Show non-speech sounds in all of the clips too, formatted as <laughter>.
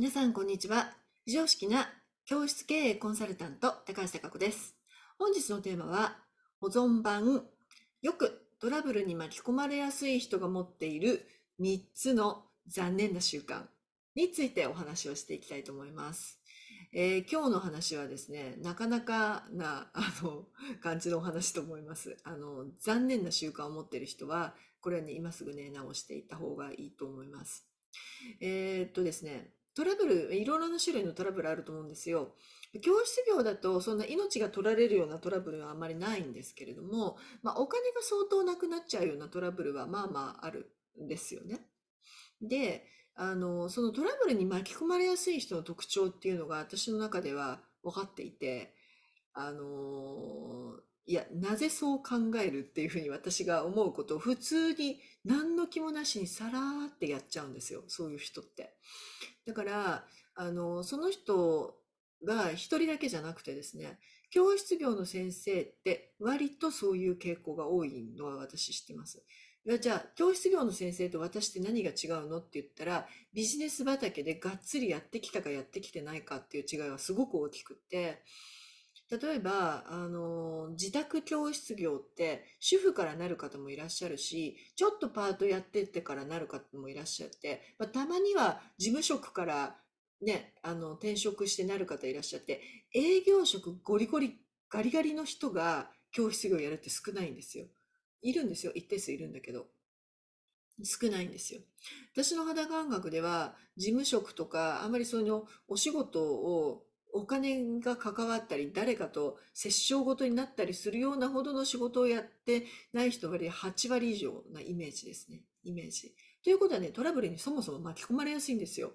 皆さん、こんにちは。非常識な教室経営コンサルタント、高橋貴子です。本日のテーマは、保存版、よくトラブルに巻き込まれやすい人が持っている3つの残念な習慣についてお話をしていきたいと思います。えー、今日の話はですね、なかなかな、あの、感じのお話と思います。あの、残念な習慣を持っている人は、これはね、今すぐね、直していった方がいいと思います。えー、っとですね、トラブル、いろいろな種類のトラブルあると思うんですよ。教室業だと、そんな命が取られるようなトラブルはあまりないんですけれども、まあ、お金が相当なくなっちゃうようなトラブルはまあまああるんですよね。で、あの、そのトラブルに巻き込まれやすい人の特徴っていうのが私の中では分かっていて、あのいや、なぜそう考えるっていうふうに私が思うことを普通に何の気もなしにさらーってやっちゃうんですよ。そういう人って。だから、あの、その人が一人だけじゃなくてですね、教室業の先生って割とそういう傾向が多いのは私知ってます。じゃあ、教室業の先生と私って何が違うのって言ったら、ビジネス畑でがっつりやってきたかやってきてないかっていう違いはすごく大きくって、例えば、あの、自宅教室業って、主婦からなる方もいらっしゃるし、ちょっとパートやってってからなる方もいらっしゃって、まあ、たまには事務職からね、あの、転職してなる方いらっしゃって、営業職ゴリゴリ、ガリガリの人が教室業やるって少ないんですよ。いるんですよ。一定数いるんだけど。少ないんですよ。私の肌感覚では、事務職とか、あまりそのお仕事をお金が関わったり、誰かと折衝ごとになったりするようなほどの仕事をやってない人り8割以上なイメージですね。イメージ。ということはね、トラブルにそもそも巻き込まれやすいんですよ。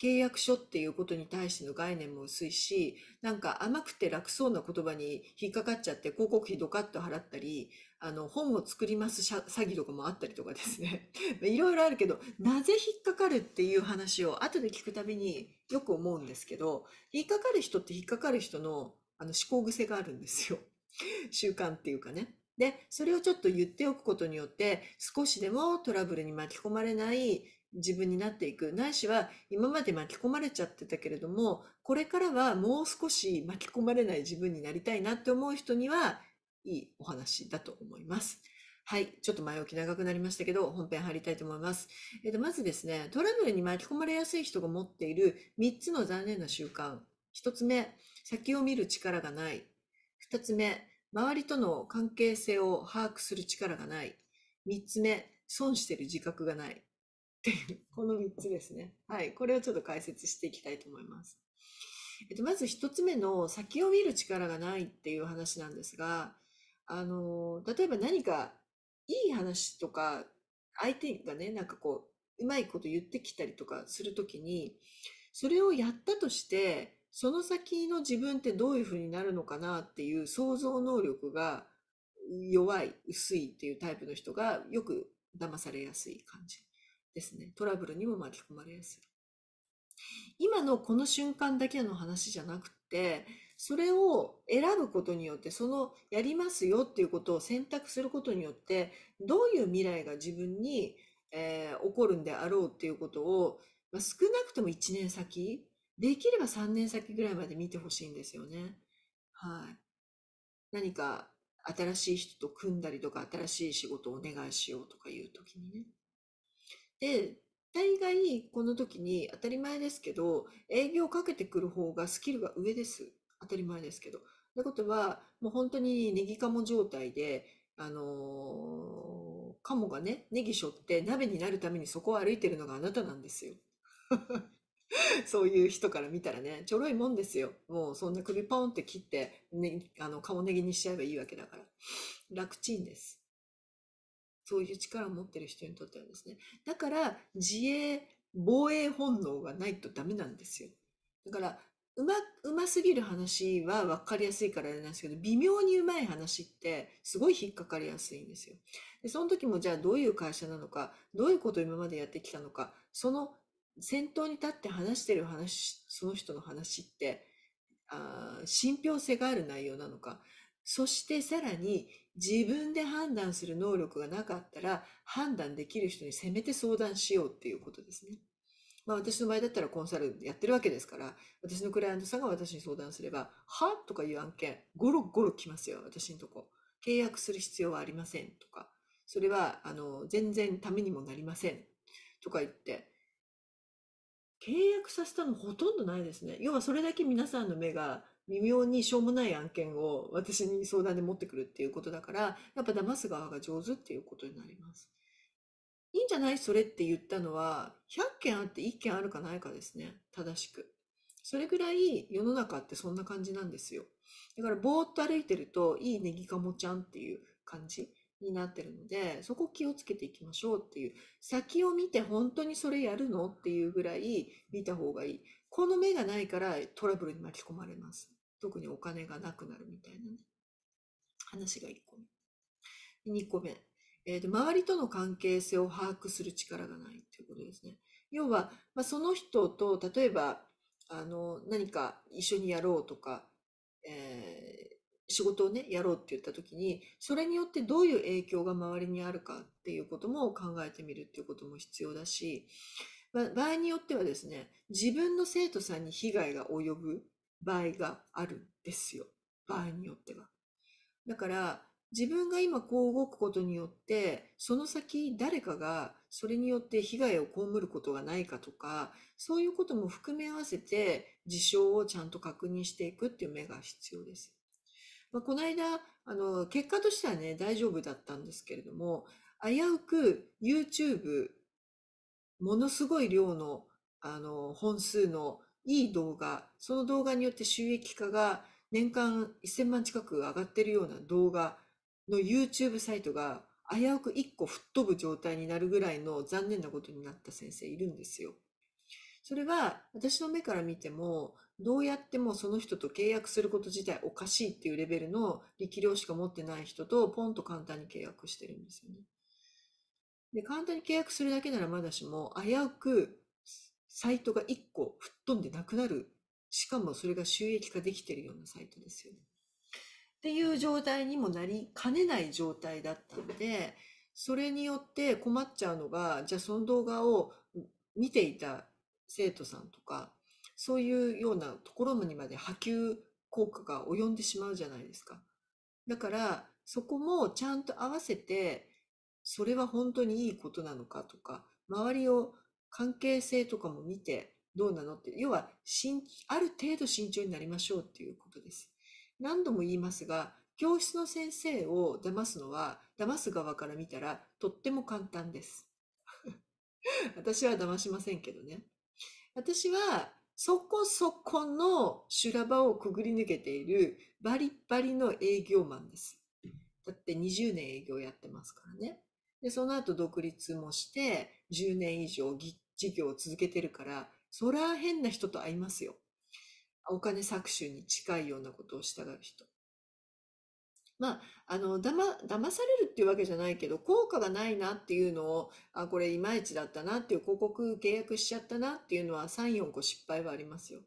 契約書っていうことに対しての概念も薄いし、なんか甘くて楽そうな言葉に引っかかっちゃって広告費ドカッと払ったり、あの、本を作ります詐欺とかもあったりとかですね。<laughs> いろいろあるけど、なぜ引っかかるっていう話を後で聞くたびによく思うんですけど、引っかかる人って引っかかる人のあの思考癖があるんですよ。<laughs> 習慣っていうかね。で、それをちょっと言っておくことによって、少しでもトラブルに巻き込まれない自分になっていく。ないしは、今まで巻き込まれちゃってたけれども、これからはもう少し巻き込まれない自分になりたいなって思う人には、いいお話だと思います。はい。ちょっと前置き長くなりましたけど、本編入りたいと思います。えっと、まずですね、トラブルに巻き込まれやすい人が持っている3つの残念な習慣。1つ目、先を見る力がない。2つ目、周りとの関係性を把握する力がない。3つ目、損してる自覚がない。っていう、この3つですね。はい。これをちょっと解説していきたいと思います。えっと、まず1つ目の先を見る力がないっていう話なんですが、あの、例えば何かいい話とか、相手がね、なんかこう、うまいこと言ってきたりとかするときに、それをやったとして、その先の自分ってどういうふうになるのかなっていう想像能力が弱い、薄いっていうタイプの人がよく騙されやすい感じですね。トラブルにも巻き込まれやすい。今のこの瞬間だけの話じゃなくて、それを選ぶことによって、そのやりますよっていうことを選択することによって、どういう未来が自分に、えー、起こるんであろうっていうことを、まあ、少なくとも1年先、できれば3年先ぐらいまで見てほしいんですよね。はい。何か新しい人と組んだりとか、新しい仕事をお願いしようとかいう時にね。で、大概この時に当たり前ですけど、営業をかけてくる方がスキルが上です。当たり前ですけど。ってことは、もう本当にネギカモ状態で、あのー、カモがね、ネギ背負って鍋になるためにそこを歩いてるのがあなたなんですよ。<laughs> そういう人から見たらね、ちょろいもんですよ。もうそんな首ポンって切って、ね、あの、モネギにしちゃえばいいわけだから。楽ちんです。そういう力を持ってる人にとってはですね。だから自衛、防衛本能がないとダメなんですよ。だから、うま、うますぎる話は分かりやすいからあれなんですけど、微妙にうまい話ってすごい引っかかりやすいんですよ。で、その時もじゃあどういう会社なのか、どういうことを今までやってきたのか、その先頭に立って話してる話、その人の話って、あ信憑性がある内容なのか、そしてさらに自分で判断する能力がなかったら判断できる人にせめて相談しようっていうことですね。まあ私の場合だったらコンサルやってるわけですから、私のクライアントさんが私に相談すれば、はとかいう案件、ゴロゴロ来ますよ、私のとこ。契約する必要はありませんとか、それは、あの、全然ためにもなりませんとか言って、契約させたのほとんどないですね。要はそれだけ皆さんの目が微妙にしょうもない案件を私に相談で持ってくるっていうことだから、やっぱ騙す側が上手っていうことになります。いいんじゃないそれって言ったのは、100件あって1件あるかないかですね。正しく。それぐらい世の中ってそんな感じなんですよ。だからぼーっと歩いてると、いいネギカもちゃんっていう感じになってるので、そこ気をつけていきましょうっていう。先を見て本当にそれやるのっていうぐらい見た方がいい。この目がないからトラブルに巻き込まれます。特にお金がなくなるみたいなね、話が1個目。2個目、えーと、周りとの関係性を把握する力がないということですね。要は、まあ、その人と例えばあの何か一緒にやろうとか、えー、仕事をねやろうって言った時にそれによってどういう影響が周りにあるかっていうことも考えてみるっていうことも必要だし、まあ、場合によってはですね自分の生徒さんに被害が及ぶ場合があるんですよ。場合によっては。だから自分が今こう動くことによってその先誰かがそれによって被害を被ることがないかとかそういうことも含め合わせて事象をちゃんと確認していくっていう目が必要です。まあ、この間あの結果としてはね大丈夫だったんですけれども危うく YouTube ものすごい量のあの本数のいい動画、その動画によって収益化が年間1000万近く上がってるような動画の YouTube サイトが危うく1個吹っ飛ぶ状態になるぐらいの残念なことになった先生いるんですよ。それは私の目から見てもどうやってもその人と契約すること自体おかしいっていうレベルの力量しか持ってない人とポンと簡単に契約してるんですよね。で簡単に契約するだけならまだしも危うくサイトが1個吹っ飛んでなくなる。しかもそれが収益化できてるようなサイトですよね。っていう状態にもなりかねない状態だったので、それによって困っちゃうのが、じゃあその動画を見ていた生徒さんとか、そういうようなところにまで波及効果が及んでしまうじゃないですか。だから、そこもちゃんと合わせて、それは本当にいいことなのかとか、周りを関係性とかも見てどうなのって、要はある程度慎重になりましょうっていうことです。何度も言いますが、教室の先生を騙すのは、騙す側から見たらとっても簡単です。<laughs> 私は騙しませんけどね。私はそこそこの修羅場をくぐり抜けているバリバリの営業マンです。だって20年営業やってますからね。で、その後独立もして、10年以上事業を続けてるから、そりゃ変な人と会いますよ。お金搾取に近いようなことをしたがる人。まあ、あの、だま、騙されるっていうわけじゃないけど、効果がないなっていうのを、あ、これいまいちだったなっていう広告契約しちゃったなっていうのは3、4個失敗はありますよ。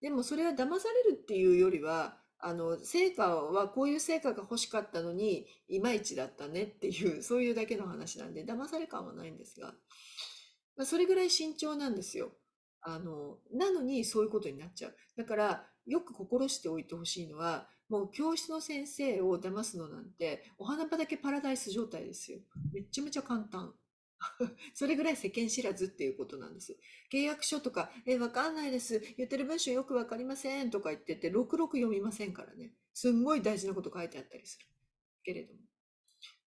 でもそれは騙されるっていうよりは、あの、成果はこういう成果が欲しかったのに、いまいちだったねっていう、<laughs> そういうだけの話なんで、騙され感はないんですが、まあ、それぐらい慎重なんですよ。あの、なのにそういうことになっちゃう。だから、よく心しておいてほしいのは、もう教室の先生を騙すのなんて、お花畑パラダイス状態ですよ。めちゃめちゃ簡単。<laughs> それぐらい世間知らずっていうことなんです。契約書とか、え、わかんないです。言ってる文章よくわかりませんとか言ってて、ろくろく読みませんからね。すんごい大事なこと書いてあったりする。けれども。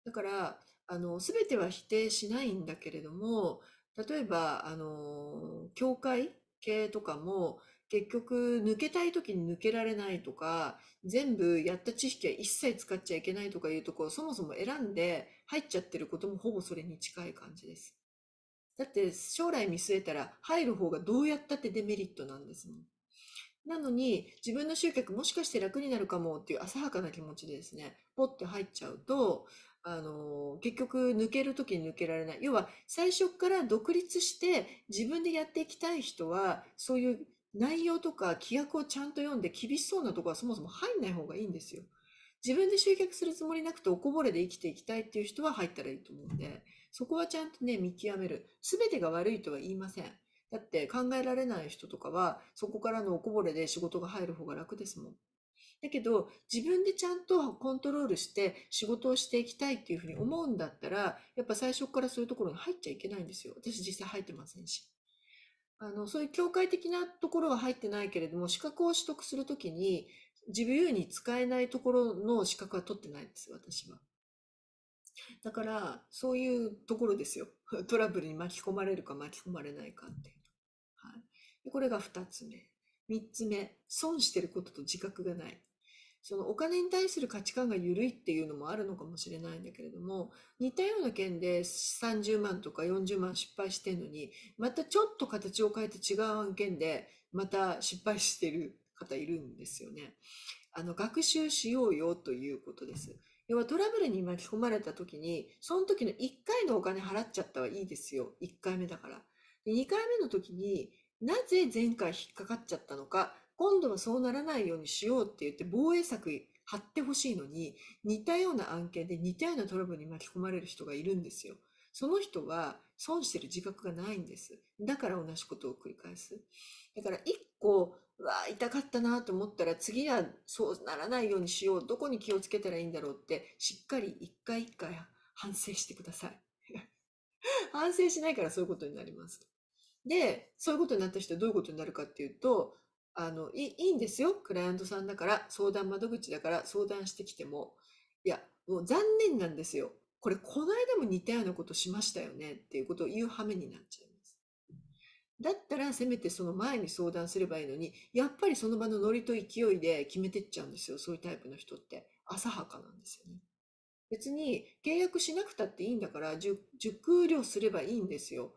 だから、あの、すべては否定しないんだけれども、例えば、あの、教会系とかも、結局抜けたい時に抜けられないとか全部やった知識は一切使っちゃいけないとかいうところそもそも選んで入っちゃってることもほぼそれに近い感じです。だって将来見据えたら入る方がどうやったってデメリットなんですもん。なのに自分の集客もしかして楽になるかもっていう浅はかな気持ちでですね、ポッて入っちゃうと、あの、結局抜ける時に抜けられない。要は最初から独立して自分でやっていきたい人は、そういう内容とか規約をちゃんと読んで厳しそうなとこはそもそも入んない方がいいんですよ。自分で集客するつもりなくておこぼれで生きていきたいっていう人は入ったらいいと思うんで、そこはちゃんとね、見極める。すべてが悪いとは言いません。だって考えられない人とかは、そこからのおこぼれで仕事が入る方が楽ですもん。だけど、自分でちゃんとコントロールして仕事をしていきたいっていうふうに思うんだったら、やっぱ最初からそういうところに入っちゃいけないんですよ。私実際入ってませんし。あの、そういう境界的なところは入ってないけれども、資格を取得するときに、自由に使えないところの資格は取ってないんです、私は。だから、そういうところですよ。<laughs> トラブルに巻き込まれるか巻き込まれないかっていう。はい。これが二つ目。三つ目。損してることと自覚がない。そのお金に対する価値観が緩いっていうのもあるのかもしれないんだけれども、似たような件で30万とか40万失敗してんのに、またちょっと形を変えて違う案件で、また失敗してる方いるんですよね。あの、学習しようよということです。要はトラブルに巻き込まれた時に、その時の1回のお金払っちゃったはいいですよ。1回目だから。2回目の時になぜ前回引っかかっちゃったのか、今度はそうならないようにしようって言って防衛策張ってほしいのに、似たような案件で似たようなトラブルに巻き込まれる人がいるんですよ。その人は損してる自覚がないんです。だから同じことを繰り返す。だから一個、うわあ、痛かったなと思ったら次はそうならないようにしよう。どこに気をつけたらいいんだろうって、しっかり一回一回反省してください。<laughs> 反省しないからそういうことになります。で、そういうことになった人はどういうことになるかっていうと、あのいいいんですよクライアントさんだから相談窓口だから相談してきてもいやもう残念なんですよこれこの間も似たようなことしましたよねっていうことを言う羽目になっちゃいますだったらせめてその前に相談すればいいのにやっぱりその場のノリと勢いで決めてっちゃうんですよそういうタイプの人って浅はかなんですよね別に契約しなくたっていいんだから熟慮すればいいんですよ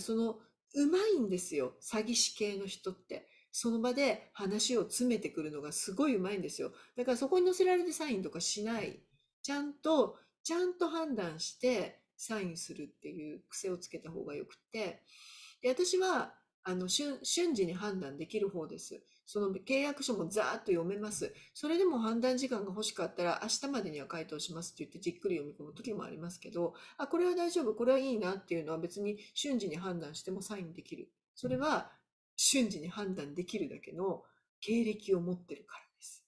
そのうまいんですよ詐欺師系の人ってその場で話を詰めてくるのがすごい上手いんですよ。だからそこに載せられてサインとかしない。ちゃんと、ちゃんと判断してサインするっていう癖をつけた方がよくて。で、私は、あの瞬、瞬時に判断できる方です。その契約書もざーっと読めます。それでも判断時間が欲しかったら、明日までには回答しますって言ってじっくり読み込む時もありますけど、あ、これは大丈夫、これはいいなっていうのは別に瞬時に判断してもサインできる。それは瞬時に判断できるだけの経歴を持ってるからです。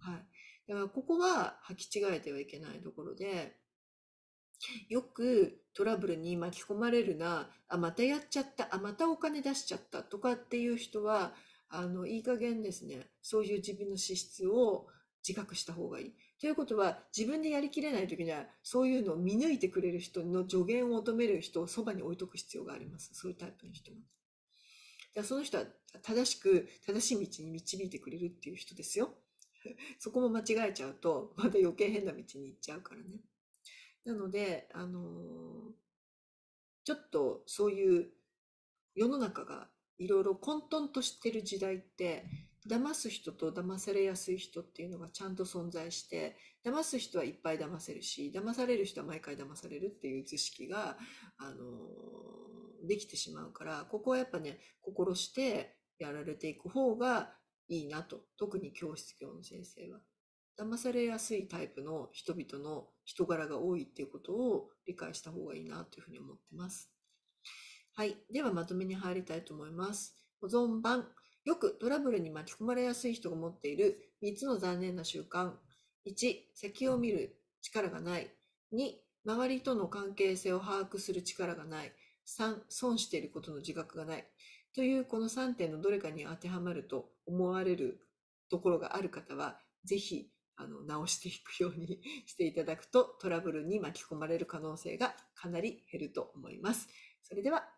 はい。だからここは履き違えてはいけないところで、よくトラブルに巻き込まれるな、あ、またやっちゃった、あ、またお金出しちゃったとかっていう人は、あの、いい加減ですね、そういう自分の資質を自覚した方がいい。ということは、自分でやりきれない時には、そういうのを見抜いてくれる人の助言を求める人をそばに置いとく必要があります。そういうタイプの人は。だその人は正しく、正しい道に導いてくれるっていう人ですよ。<laughs> そこも間違えちゃうと、また余計変な道に行っちゃうからね。なので、あのー、ちょっとそういう世の中がいろいろ混沌としてる時代って、騙す人と騙されやすい人っていうのがちゃんと存在して騙す人はいっぱい騙せるし騙される人は毎回騙されるっていう図式が、あのできてしまうから、ここはやっぱね、心してやられていく方がいいなと。特に教室教の先生は。騙されやすいタイプの人々の人柄が多いっていうことを理解した方がいいなというふうに思ってます。はい。ではまとめに入りたいと思います。保存版。よくトラブルに巻き込まれやすい人が持っている3つの残念な習慣。1、先を見る力がない。2、周りとの関係性を把握する力がない。3、損していることの自覚がない。というこの3点のどれかに当てはまると思われるところがある方は、ぜひ、あの、直していくように <laughs> していただくと、トラブルに巻き込まれる可能性がかなり減ると思います。それでは、